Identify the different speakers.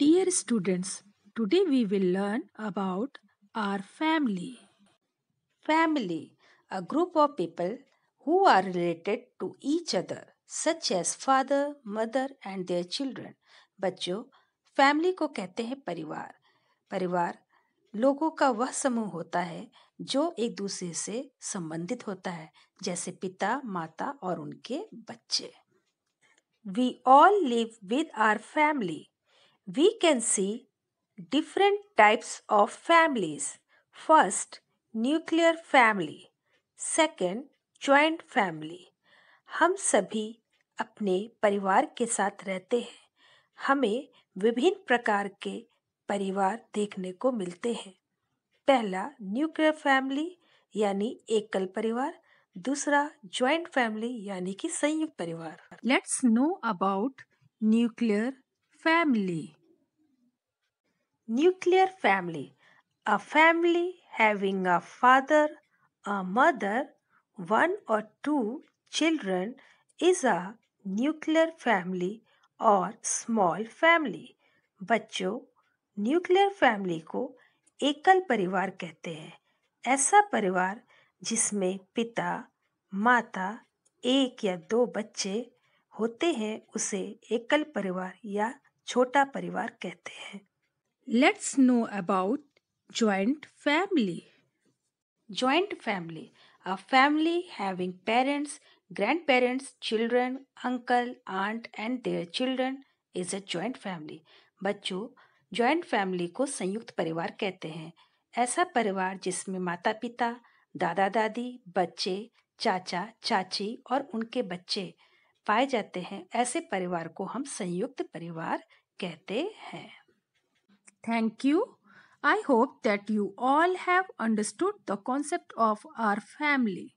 Speaker 1: Dear students, today we will learn about our family. Family, a group of people who are related to each other, such as father, mother and their children. बच्चों, family को कहते हैं परिवार परिवार लोगों का वह समूह होता है जो एक दूसरे से संबंधित होता है जैसे पिता माता और उनके बच्चे we all live with our family we can see different types of families. First, nuclear family second joint family हम सभी अपने परिवार के साथ रहते हैं हमें विभिन्न प्रकार के परिवार देखने को मिलते हैं पहला न्यूक्लियर फैमिली यानी एकल परिवार दूसरा ज्वाइंट फैमिली यानी कि संयुक्त परिवार let's know about nuclear family Nuclear family. A family having a father, a mother, one or two children is a nuclear family और स्मॉल फैमिली बच्चों न्यूक्लियर फैमिली को एकल परिवार कहते हैं ऐसा परिवार जिसमें पिता माता एक या दो बच्चे होते हैं उसे एकल परिवार या छोटा परिवार कहते हैं Let's know about joint family. Joint family. A family having parents, grandparents, children, uncle, aunt and their children is a joint family. बच्चों जॉइंट फैमिली को संयुक्त परिवार कहते हैं ऐसा परिवार जिसमें माता पिता दादा दादी बच्चे चाचा चाची और उनके बच्चे पाए जाते हैं ऐसे परिवार को हम संयुक्त परिवार कहते हैं Thank you. I hope that you all have understood the concept of our family.